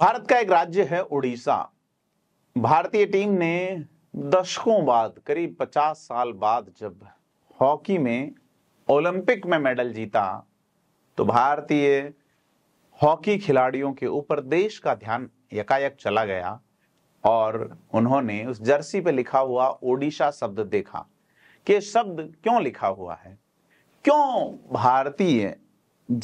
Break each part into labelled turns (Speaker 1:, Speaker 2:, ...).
Speaker 1: भारत का एक राज्य है उड़ीसा भारतीय टीम ने दशकों बाद करीब 50 साल बाद जब हॉकी में ओलंपिक में मेडल जीता तो भारतीय हॉकी खिलाड़ियों के ऊपर देश का ध्यान यकायक चला गया और उन्होंने उस जर्सी पे लिखा हुआ ओडिशा शब्द देखा कि शब्द क्यों लिखा हुआ है क्यों भारतीय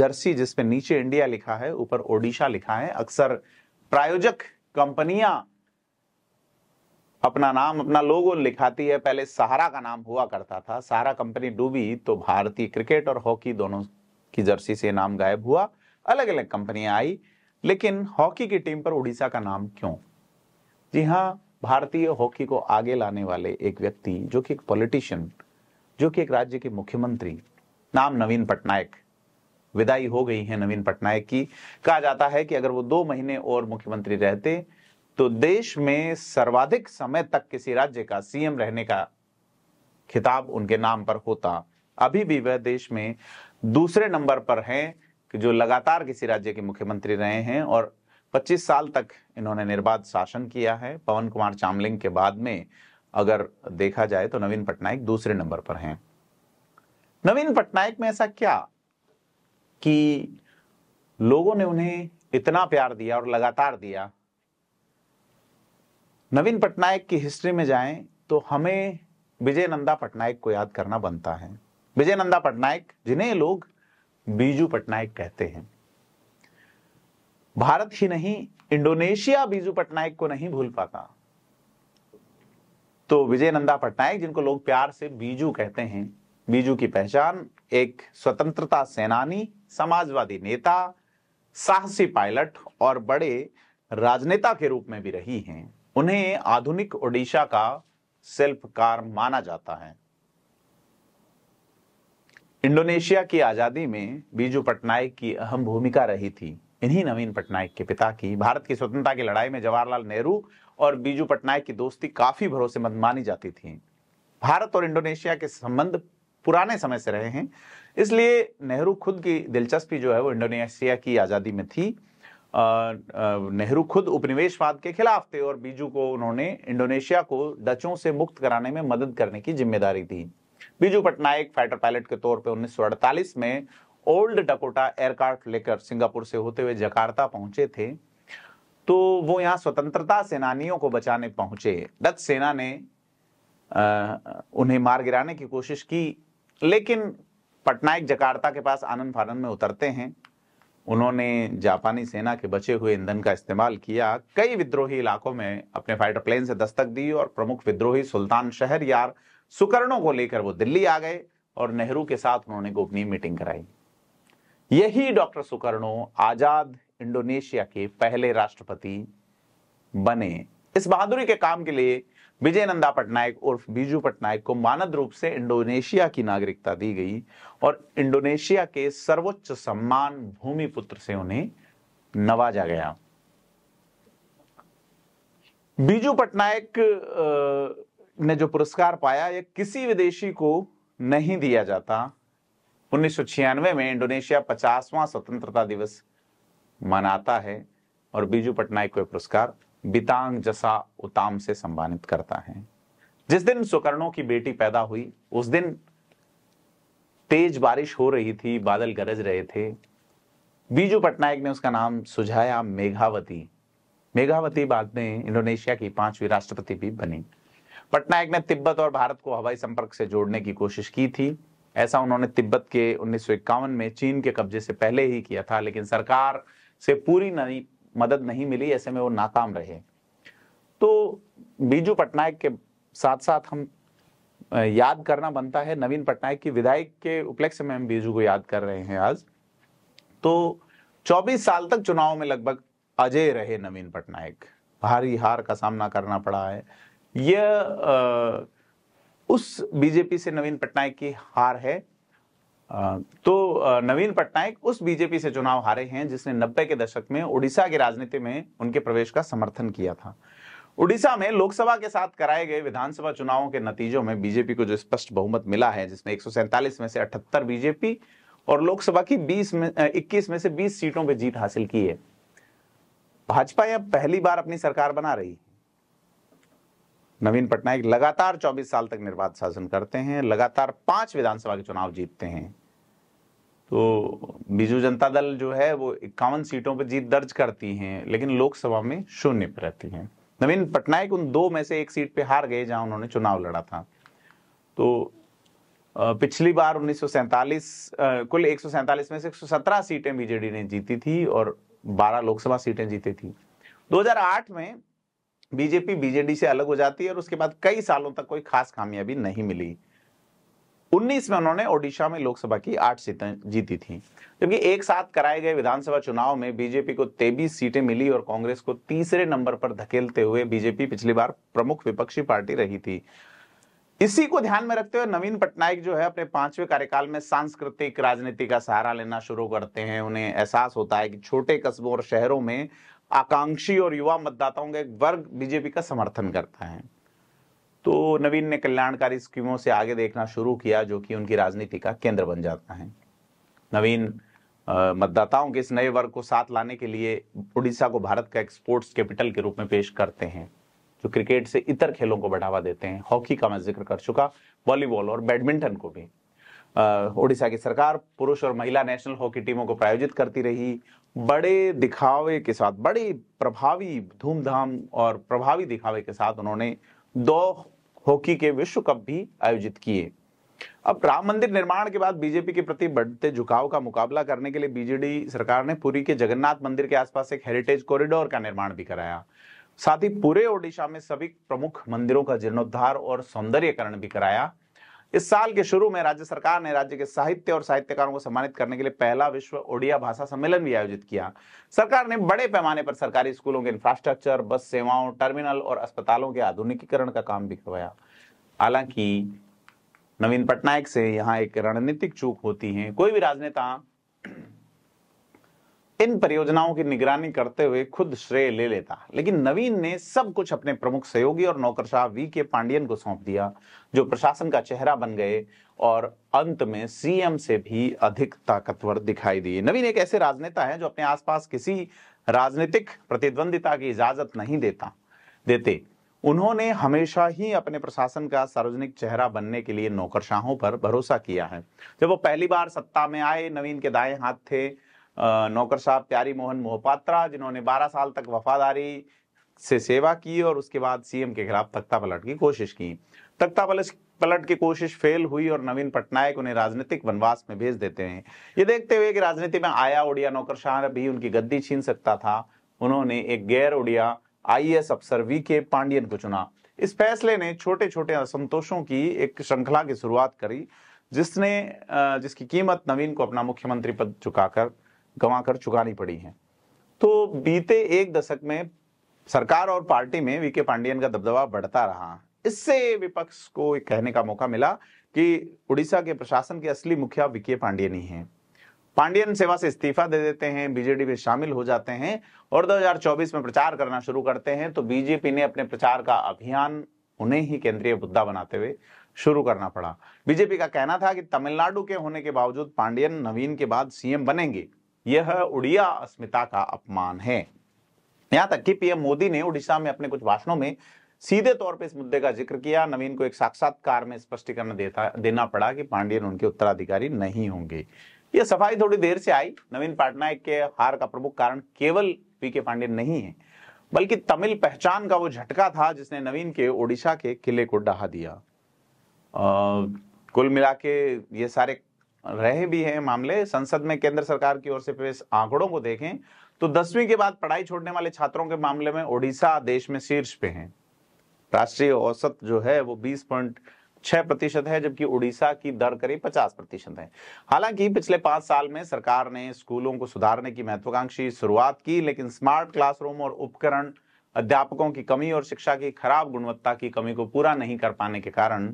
Speaker 1: जर्सी जिसपे नीचे इंडिया लिखा है ऊपर ओडिशा लिखा है अक्सर प्रायोजक कंपनियां अपना नाम अपना लोगो लिखाती है पहले सहारा का नाम हुआ करता था सहारा कंपनी डूबी तो भारतीय क्रिकेट और हॉकी दोनों की जर्सी से नाम गायब हुआ अलग अलग कंपनियां आई लेकिन हॉकी की टीम पर उड़ीसा का नाम क्यों जी हाँ भारतीय हॉकी को आगे लाने वाले एक व्यक्ति जो कि एक पॉलिटिशियन जो कि एक राज्य के मुख्यमंत्री नाम नवीन पटनायक विदाई हो गई है नवीन पटनायक की कहा जाता है कि अगर वो दो महीने और मुख्यमंत्री रहते तो देश में सर्वाधिक समय तक किसी राज्य का सीएम रहने का खिताब उनके नाम पर होता अभी भी वह देश में दूसरे नंबर पर हैं जो लगातार किसी राज्य के मुख्यमंत्री रहे हैं और 25 साल तक इन्होंने निर्बाध शासन किया है पवन कुमार चामलिंग के बाद में अगर देखा जाए तो नवीन पटनायक दूसरे नंबर पर हैं नवीन पटनायक में ऐसा क्या कि लोगों ने उन्हें इतना प्यार दिया और लगातार दिया नवीन पटनायक की हिस्ट्री में जाएं तो हमें विजय नंदा पटनायक को याद करना बनता है विजय नंदा पटनायक जिन्हें लोग बीजू पटनायक कहते हैं भारत ही नहीं इंडोनेशिया बीजू पटनायक को नहीं भूल पाता तो विजय नंदा पटनायक जिनको लोग प्यार से बीजू कहते हैं बीजू की पहचान एक स्वतंत्रता सेनानी समाजवादी नेता साहसी पायलट और बड़े राजनेता के रूप में भी रही हैं उन्हें आधुनिक ओडिशा का शिल्पकार माना जाता है इंडोनेशिया की आजादी में बीजू पटनायक की अहम भूमिका रही थी इन्हीं नवीन पटनायक के पिता की भारत की स्वतंत्रता की लड़ाई में जवाहरलाल नेहरू और बीजू पटनायक की दोस्ती काफी भरोसेमंद मानी जाती थी भारत और इंडोनेशिया के संबंध पुराने समय से रहे हैं इसलिए नेहरू खुद की दिलचस्पी जो है वो इंडोनेशिया की आज़ादी में थी नेहरू खुद उपनिवेशवाद के खिलाफ थे और बीजू को उन्होंने इंडोनेशिया को डचों से मुक्त कराने में मदद करने की जिम्मेदारी दी बीजू पटनायक फाइटर पायलट के तौर पे उन्नीस में ओल्ड डकोटा एयरक्राफ्ट लेकर सिंगापुर से होते हुए जकार्ता पहुंचे थे तो वो यहाँ स्वतंत्रता सेनानियों को बचाने पहुंचे डच सेना ने आ, उन्हें मार गिराने की कोशिश की लेकिन पटनायक जकार्ता के पास आनंद फानंद में उतरते हैं उन्होंने जापानी सेना के बचे हुए ईंधन का इस्तेमाल किया कई विद्रोही इलाकों में अपने फाइटर प्लेन से दस्तक दी और प्रमुख विद्रोही सुल्तान शहर यार सुकर्णों को लेकर वो दिल्ली आ गए और नेहरू के साथ उन्होंने गोपनीय मीटिंग कराई यही डॉक्टर सुकर्णो आजाद इंडोनेशिया के पहले राष्ट्रपति बने इस बहादुरी के काम के लिए विजयनंदा पटनायक उर्फ बीजू पटनायक को मानद रूप से इंडोनेशिया की नागरिकता दी गई और इंडोनेशिया के सर्वोच्च सम्मान भूमिपुत्र से उन्हें नवाजा गया बीजू पटनायक ने जो पुरस्कार पाया यह किसी विदेशी को नहीं दिया जाता उन्नीस में इंडोनेशिया पचासवां स्वतंत्रता दिवस मनाता है और बीजू पटनायक को यह पुरस्कार बितांग जसा उताम से सम्मानित करता है जिस दिन सुकर्णों की बेटी पैदा हुई उस दिन तेज बारिश हो रही थी बादल गरज रहे थे बीजू पटनायक ने उसका नाम सुझाया मेघावती मेघावती बाद में इंडोनेशिया की पांचवी राष्ट्रपति भी बनी पटनायक ने तिब्बत और भारत को हवाई संपर्क से जोड़ने की कोशिश की थी ऐसा उन्होंने तिब्बत के उन्नीस में चीन के कब्जे से पहले ही किया था लेकिन सरकार से पूरी नहीं मदद नहीं मिली ऐसे में वो नाकाम रहे तो बीजू पटनायक के साथ साथ हम याद करना बनता है नवीन पटनायक की विधायक के उपलक्ष्य में हम बीजू को याद कर रहे हैं आज तो 24 साल तक चुनाव में लगभग अजय रहे नवीन पटनायक भारी हार का सामना करना पड़ा है यह उस बीजेपी से नवीन पटनायक की हार है तो नवीन पटनायक उस बीजेपी से चुनाव हारे हैं जिसने नब्बे के दशक में उड़ीसा की राजनीति में उनके प्रवेश का समर्थन किया था उड़ीसा में लोकसभा के साथ कराए गए विधानसभा चुनावों के नतीजों में बीजेपी को जो स्पष्ट बहुमत मिला है जिसमें एक में से अठहत्तर बीजेपी और लोकसभा की बीस में इक्कीस में से बीस सीटों पर जीत हासिल की है भाजपा यह पहली बार अपनी सरकार बना रही नवीन पटनायक लगातार 24 साल तक निर्वाध शासन करते हैं लगातार पांच विधानसभा के चुनाव जीतते हैं तो बीजू जनता दल जो है वो इक्यावन सीटों पर जीत दर्ज करती हैं लेकिन लोकसभा में शून्य पर रहती हैं नवीन पटनायक उन दो में से एक सीट पे हार गए जहां उन्होंने चुनाव लड़ा था तो पिछली बार उन्नीस कुल एक में से एक सीटें बीजेडी ने जीती थी और 12 लोकसभा सीटें जीती थी 2008 में बीजेपी बीजेडी से अलग हो जाती है और उसके बाद कई सालों तक कोई खास कामयाबी नहीं मिली 19 में उन्होंने ओडिशा में लोकसभा की आठ सीटें जीती थी जबकि एक साथ कराए गए विधानसभा चुनाव में बीजेपी को तेईस सीटें मिली और कांग्रेस को तीसरे नंबर पर धकेलते हुए बीजेपी पिछली बार प्रमुख विपक्षी पार्टी रही थी इसी को ध्यान में रखते हुए नवीन पटनायक जो है अपने पांचवें कार्यकाल में सांस्कृतिक राजनीति का सहारा लेना शुरू करते हैं उन्हें एहसास होता है कि छोटे कस्बों और शहरों में आकांक्षी और युवा मतदाताओं का एक वर्ग बीजेपी का समर्थन करता है तो नवीन ने कल्याणकारी स्कीमों से आगे देखना शुरू किया जो कि उनकी राजनीति का केंद्र बन जाता है नवीन मतदाताओं के इस नए वर्ग को साथ लाने के लिए उड़ीसा को भारत का एक्सपोर्ट्स कैपिटल के रूप में पेश करते हैं जो क्रिकेट से इतर खेलों को बढ़ावा देते हैं हॉकी का मैं जिक्र कर चुका वॉलीबॉल और बैडमिंटन को भी उड़ीसा की सरकार पुरुष और महिला नेशनल हॉकी टीमों को प्रायोजित करती रही बड़े दिखावे के साथ बड़ी प्रभावी धूमधाम और प्रभावी दिखावे के साथ उन्होंने दो हॉकी के विश्व कप भी आयोजित किए अब राम मंदिर निर्माण के बाद बीजेपी के प्रति बढ़ते झुकाव का मुकाबला करने के लिए बीजेडी सरकार ने पुरी के जगन्नाथ मंदिर के आसपास एक हेरिटेज कॉरिडोर का निर्माण भी कराया साथ ही पूरे ओडिशा में सभी प्रमुख मंदिरों का जीर्णोद्धार और सौंदर्यकरण भी कराया इस साल के शुरू में राज्य सरकार ने राज्य के साहित्य और साहित्यकारों को सम्मानित करने के लिए पहला विश्व ओडिया भाषा सम्मेलन भी आयोजित किया सरकार ने बड़े पैमाने पर सरकारी स्कूलों के इंफ्रास्ट्रक्चर बस सेवाओं टर्मिनल और अस्पतालों के आधुनिकीकरण का काम भी करवाया हालांकि नवीन पटनायक से यहाँ एक रणनीतिक चूक होती है कोई भी राजनेता इन परियोजनाओं की निगरानी करते हुए खुद श्रेय ले लेता लेकिन नवीन ने सब कुछ अपने प्रमुख सहयोगी और नौकरशाह वी के पांडियन को सौंप दिया जो प्रशासन का चेहरा बन गए और अंत में सीएम से भी अधिक ताकतवर दिखाई दिए नवीन एक ऐसे राजनेता हैं जो अपने आसपास किसी राजनीतिक प्रतिद्वंदिता की इजाजत नहीं देता देते उन्होंने हमेशा ही अपने प्रशासन का सार्वजनिक चेहरा बनने के लिए नौकरशाहों पर भरोसा किया है जब वो पहली बार सत्ता में आए नवीन के दाएं हाथ थे नौकर साहब प्यारी मोहन मोहपात्रा जिन्होंने 12 साल तक वफादारी से सेवा की और उसके बाद सीएम के खिलाफ तख्ता पलट की कोशिश की तख्ता पलट पलट की कोशिश फेल हुई और नवीन पटनायक उन्हें राजनीतिक वनवास में भेज देते हैं ये देखते हुए कि राजनीति में आया उड़िया नौकरशाह भी उनकी गद्दी छीन सकता था उन्होंने एक गैर उड़िया आई अफसर वी के पांडियन को चुना इस फैसले ने छोटे छोटे असंतोषों की एक श्रृंखला की शुरुआत करी जिसने जिसकी कीमत नवीन को अपना मुख्यमंत्री पद चुकाकर गंवा कर चुकानी पड़ी हैं तो बीते एक दशक में सरकार और पार्टी में वीके पांडियन का दबदबा बढ़ता रहा इससे विपक्ष को कहने का मौका मिला कि उड़ीसा के प्रशासन के असली मुखिया विके पांडियन ही हैं पांडियन सेवा से इस्तीफा दे देते हैं बीजेडी में शामिल हो जाते हैं और 2024 में प्रचार करना शुरू करते हैं तो बीजेपी ने अपने प्रचार का अभियान उन्हें ही केंद्रीय मुद्दा बनाते हुए शुरू करना पड़ा बीजेपी का कहना था कि तमिलनाडु के होने के बावजूद पांडियन नवीन के बाद सीएम बनेंगे यह उड़िया अस्मिता का अपमान है यहां तक कि पीएम मोदी ने उड़ीसा में अपने कुछ भाषणों में सीधे तौर पर इस मुद्दे का जिक्र किया नवीन को एक साक्षात्कार में स्पष्टीकरण देता देना पड़ा कि पांडियन उनके उत्तराधिकारी नहीं होंगे यह सफाई थोड़ी देर से आई नवीन पटनायक के हार का प्रमुख कारण केवल पी के पांडे नहीं है बल्कि तमिल पहचान का वो झटका था जिसने नवीन के ओडिशा के किले को डहा दिया आ, कुल मिला के ये सारे रहे भी हैं मामले संसद में केंद्र सरकार की ओर से पेश आंकड़ों को देखें तो दसवीं के बाद पढ़ाई छोड़ने वाले छात्रों के मामले में ओडिशा देश में शीर्ष पे है राष्ट्रीय औसत जो है वो बीस पॉइंट छह प्रतिशत है जबकि उड़ीसा की दर करीब पचास प्रतिशत है हालांकि पिछले पांच साल में सरकार ने स्कूलों को सुधारने की महत्वाकांक्षी शुरुआत की लेकिन स्मार्ट क्लासरूम और उपकरण अध्यापकों की कमी और शिक्षा की खराब गुणवत्ता की कमी को पूरा नहीं कर पाने के कारण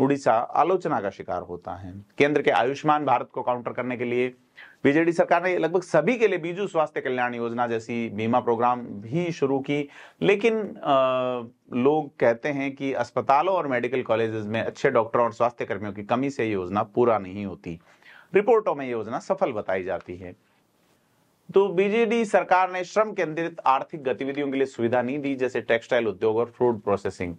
Speaker 1: उड़ीसा आलोचना का शिकार होता है केंद्र के आयुष्मान भारत को काउंटर करने के लिए बीजेडी सरकार ने लगभग सभी के लिए बीजू स्वास्थ्य कल्याण योजना जैसी बीमा प्रोग्राम भी शुरू की लेकिन आ, लोग कहते हैं कि अस्पतालों और मेडिकल कॉलेजेस में अच्छे डॉक्टरों और स्वास्थ्य कर्मियों की कमी से योजना पूरा नहीं होती रिपोर्टों में योजना सफल बताई जाती है तो बीजेडी सरकार ने श्रम केंद्रित आर्थिक गतिविधियों के लिए सुविधा नहीं दी जैसे टेक्सटाइल उद्योग और फूड प्रोसेसिंग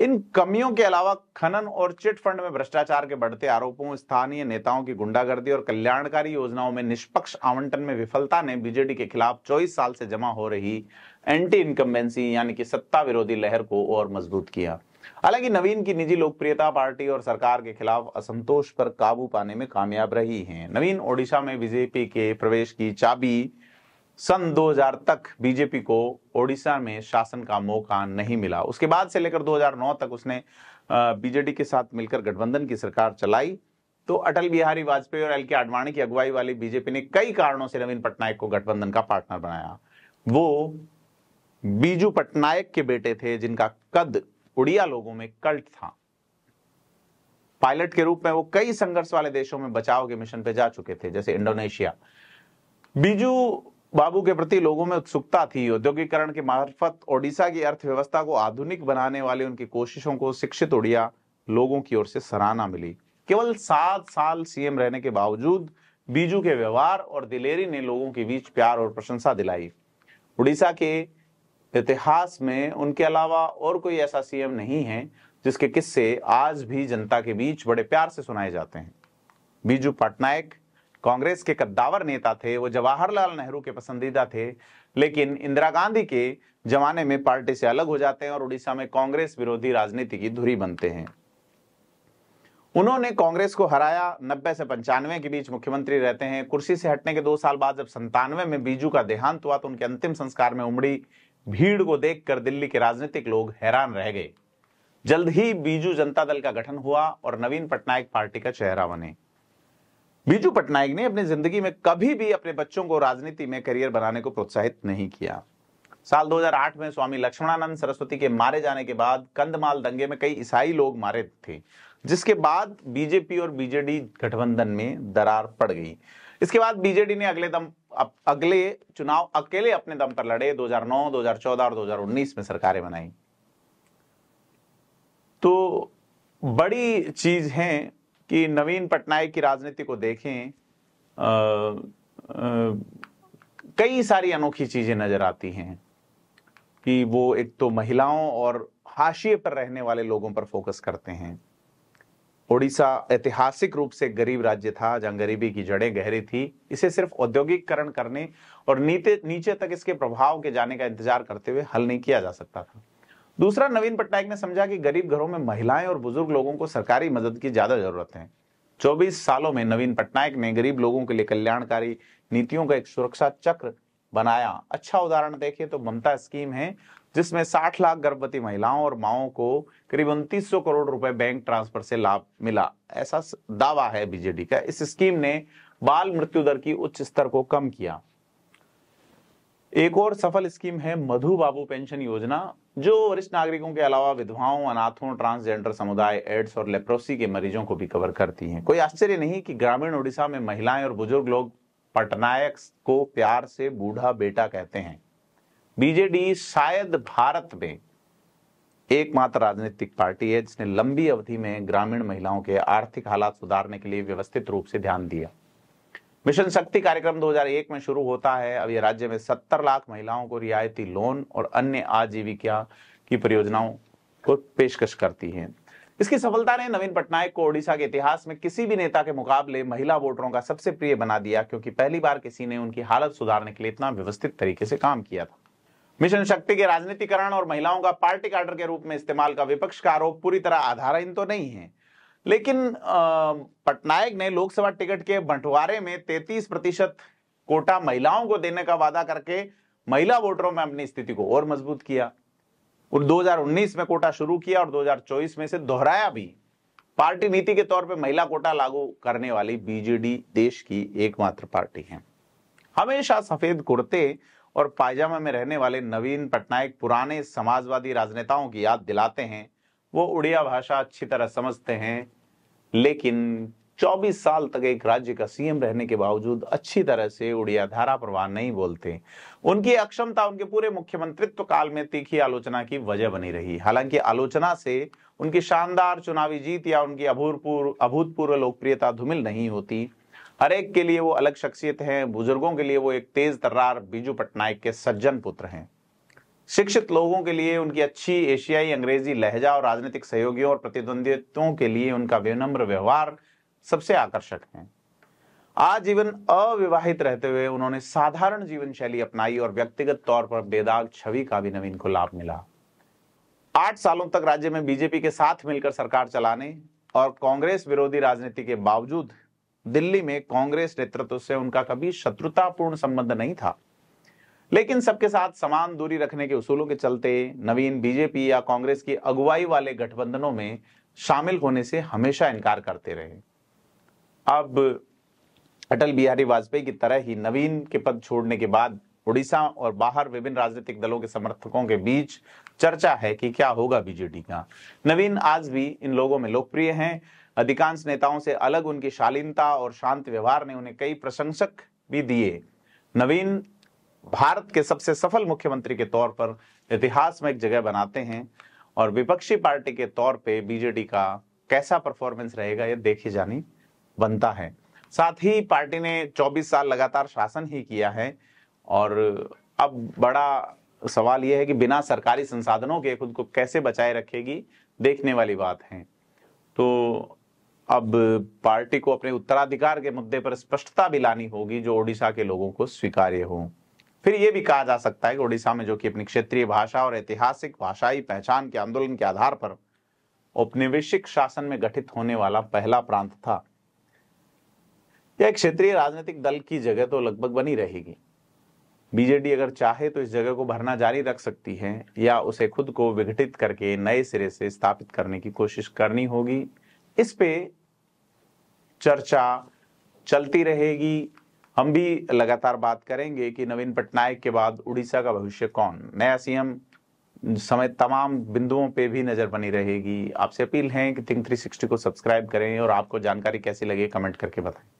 Speaker 1: इन कमियों के अलावा खनन और चिट फंड में भ्रष्टाचार के बढ़ते आरोपों स्थानीय नेताओं की गुंडागर्दी और कल्याणकारी योजनाओं में निष्पक्ष आवंटन में विफलता ने बीजेडी के खिलाफ चौबीस साल से जमा हो रही एंटी इनकम्बेंसी यानी कि सत्ता विरोधी लहर को और मजबूत किया हालांकि नवीन की निजी लोकप्रियता पार्टी और सरकार के खिलाफ असंतोष पर काबू पाने में कामयाब रही है नवीन ओडिशा में बीजेपी के प्रवेश की चाबी सन 2000 तक बीजेपी को ओडिशा में शासन का मौका नहीं मिला उसके बाद से लेकर 2009 तक उसने बीजेडी के साथ मिलकर गठबंधन की सरकार चलाई तो अटल बिहारी वाजपेयी और एल के आडवाणी की अगुवाई वाली बीजेपी ने कई कारणों से नवीन पटनायक को गठबंधन का पार्टनर बनाया वो बीजू पटनायक के बेटे थे जिनका कद उड़िया लोगों में कल्ट था पायलट के रूप में वो कई संघर्ष वाले देशों में बचाव के मिशन पे जा चुके थे जैसे इंडोनेशिया बीजू बाबू के प्रति लोगों में उत्सुकता थी औद्योगिकरण के मार्फत ओडिशा की अर्थव्यवस्था को आधुनिक बनाने वाली उनकी कोशिशों को शिक्षित ओडिया लोगों की ओर से सराहना मिली केवल सात साल सीएम रहने के बावजूद बीजू के व्यवहार और दिलेरी ने लोगों के बीच प्यार और प्रशंसा दिलाई उड़ीसा के इतिहास में उनके अलावा और कोई ऐसा सीएम नहीं है जिसके किस्से आज भी जनता के बीच बड़े प्यार से सुनाए जाते हैं बीजू पटनायक कांग्रेस के कद्दावर नेता थे वो जवाहरलाल नेहरू के पसंदीदा थे लेकिन इंदिरा गांधी के जमाने में पार्टी से अलग हो जाते हैं और उड़ीसा में कांग्रेस विरोधी राजनीति की धुरी बनते हैं उन्होंने कांग्रेस को हराया 90 से पंचानवे के बीच मुख्यमंत्री रहते हैं कुर्सी से हटने के दो साल बाद जब संतानवे में बीजू का देहांत हुआ तो उनके अंतिम संस्कार में उमड़ी भीड़ को देखकर दिल्ली के राजनीतिक लोग हैरान रह गए जल्द ही बीजू जनता दल का गठन हुआ और नवीन पटनायक पार्टी का चेहरा बने बीजू पटनायक ने अपनी जिंदगी में कभी भी अपने बच्चों को राजनीति में करियर बनाने को प्रोत्साहित नहीं किया साल 2008 में स्वामी लक्ष्मणानंद सरस्वती के मारे जाने के बाद कंधमाल दंगे में कई ईसाई लोग मारे थे जिसके बाद बीजेपी और बीजेडी गठबंधन में दरार पड़ गई इसके बाद बीजेडी ने अगले दम अगले चुनाव अकेले अपने दम पर लड़े 2009, 2014 और 2019 में सरकारें बनाई तो बड़ी चीज है कि नवीन पटनायक की राजनीति को देखें आ, आ, कई सारी अनोखी चीजें नजर आती हैं कि वो एक तो महिलाओं और हाशिए पर रहने वाले लोगों पर फोकस करते हैं ओडिशा ऐतिहासिक रूप से गरीब राज्य था जहां गरीबी की जड़ें गहरी थी इसे सिर्फ औद्योगिकरण करने और नीचे नीचे तक इसके प्रभाव के जाने का इंतजार करते हुए हल नहीं किया जा सकता था दूसरा नवीन पटनायक ने समझा कि गरीब घरों में महिलाएं और बुजुर्ग लोगों को सरकारी मदद की ज्यादा जरूरत है 24 सालों में नवीन पटनायक ने गरीब लोगों के लिए कल्याणकारी नीतियों का एक सुरक्षा चक्र बनाया अच्छा उदाहरण देखिए तो ममता स्कीम है जिसमें 60 लाख गर्भवती महिलाओं और माओ को करीब उनतीस करोड़ रुपए बैंक ट्रांसफर से लाभ मिला ऐसा दावा है बीजेडी का इस स्कीम ने बाल मृत्यु दर की उच्च स्तर को कम किया एक और सफल स्कीम है मधु बाबू पेंशन योजना जो वरिष्ठ नागरिकों के अलावा विधवाओं अनाथों ट्रांसजेंडर समुदाय एड्स और लेप्रोसी के मरीजों को भी कवर करती है कोई आश्चर्य नहीं कि ग्रामीण उड़ीसा में महिलाएं और बुजुर्ग लोग पटनायक को प्यार से बूढ़ा बेटा कहते हैं बीजेडी शायद भारत में एकमात्र राजनीतिक पार्टी है जिसने लंबी अवधि में ग्रामीण महिलाओं के आर्थिक हालात सुधारने के लिए व्यवस्थित रूप से ध्यान दिया मिशन शक्ति कार्यक्रम 2001 में शुरू होता है अब ये राज्य में 70 लाख महिलाओं को रियायती लोन और अन्य आजीविका की परियोजनाओं को पेशकश करती है इसकी सफलता ने नवीन पटनायक को ओडिशा के इतिहास में किसी भी नेता के मुकाबले महिला वोटरों का सबसे प्रिय बना दिया क्योंकि पहली बार किसी ने उनकी हालत सुधारने के लिए इतना व्यवस्थित तरीके से काम किया था मिशन शक्ति के राजनीतिकरण और महिलाओं का पार्टी कार्डर के रूप में इस्तेमाल का विपक्ष का आरोप पूरी तरह आधारहीन तो नहीं है लेकिन पटनायक ने लोकसभा टिकट के बंटवारे में 33 प्रतिशत कोटा महिलाओं को देने का वादा करके महिला वोटरों में अपनी स्थिति को और मजबूत किया और 2019 में कोटा शुरू किया और 2024 में से दोहराया भी पार्टी नीति के तौर पर महिला कोटा लागू करने वाली बीजेडी देश की एकमात्र पार्टी है हमेशा सफेद कुर्ते और पायजामा में रहने वाले नवीन पटनायक पुराने समाजवादी राजनेताओं की याद दिलाते हैं वो उड़िया भाषा अच्छी तरह समझते हैं लेकिन 24 साल तक एक राज्य का सीएम रहने के बावजूद अच्छी तरह से उड़िया धारा प्रवाह नहीं बोलते उनकी अक्षमता उनके पूरे मुख्यमंत्रित्व काल में तीखी आलोचना की वजह बनी रही हालांकि आलोचना से उनकी शानदार चुनावी जीत या उनकी अभूतपूर्व अभूतपूर्व लोकप्रियता धूमिल नहीं होती हर एक के लिए वो अलग शख्सियत हैं बुजुर्गों के लिए वो एक तेज तर्रार बीजू पटनायक के सज्जन पुत्र हैं शिक्षित लोगों के लिए उनकी अच्छी एशियाई अंग्रेजी लहजा और राजनीतिक सहयोगियों और प्रतिद्वंदियों के लिए उनका विनम्र व्यवहार सबसे आकर्षक है आजीवन अविवाहित रहते हुए उन्होंने साधारण जीवन शैली अपनाई और व्यक्तिगत तौर पर बेदाग छवि का भी नवीन को लाभ मिला आठ सालों तक राज्य में बीजेपी के साथ मिलकर सरकार चलाने और कांग्रेस विरोधी राजनीति के बावजूद दिल्ली में कांग्रेस नेतृत्व से उनका कभी शत्रुतापूर्ण संबंध नहीं था लेकिन सबके साथ समान दूरी रखने के उसूलों के चलते नवीन बीजेपी या कांग्रेस की अगुवाई वाले गठबंधनों में शामिल होने से हमेशा इनकार करते रहे अब अटल बिहारी वाजपेयी की तरह ही नवीन के पद छोड़ने के बाद उड़ीसा और बाहर विभिन्न राजनीतिक दलों के समर्थकों के बीच चर्चा है कि क्या होगा बीजेडी का नवीन आज भी इन लोगों में लोकप्रिय हैं अधिकांश नेताओं से अलग उनकी शालीनता और शांत व्यवहार ने उन्हें कई प्रशंसक भी दिए नवीन भारत के सबसे सफल मुख्यमंत्री के तौर पर इतिहास में एक जगह बनाते हैं और विपक्षी पार्टी के तौर पे बीजेडी का कैसा परफॉर्मेंस रहेगा यह देखी जानी बनता है साथ ही पार्टी ने 24 साल लगातार शासन ही किया है और अब बड़ा सवाल यह है कि बिना सरकारी संसाधनों के खुद को कैसे बचाए रखेगी देखने वाली बात है तो अब पार्टी को अपने उत्तराधिकार के मुद्दे पर स्पष्टता भी लानी होगी जो ओडिशा के लोगों को स्वीकार्य हो फिर यह भी कहा जा सकता है कि उड़ीसा में जो कि अपनी क्षेत्रीय भाषा और ऐतिहासिक भाषाई पहचान के आंदोलन के आधार पर उपनिवेशिक शासन में गठित होने वाला पहला प्रांत था यह क्षेत्रीय राजनीतिक दल की जगह तो लगभग बनी रहेगी बीजेडी अगर चाहे तो इस जगह को भरना जारी रख सकती है या उसे खुद को विघटित करके नए सिरे से स्थापित करने की कोशिश करनी होगी इस पे चर्चा चलती रहेगी हम भी लगातार बात करेंगे कि नवीन पटनायक के बाद उड़ीसा का भविष्य कौन नया सीएम समय तमाम बिंदुओं पे भी नज़र बनी रहेगी आपसे अपील है कि थिंक 360 को सब्सक्राइब करें और आपको जानकारी कैसी लगे कमेंट करके बताएं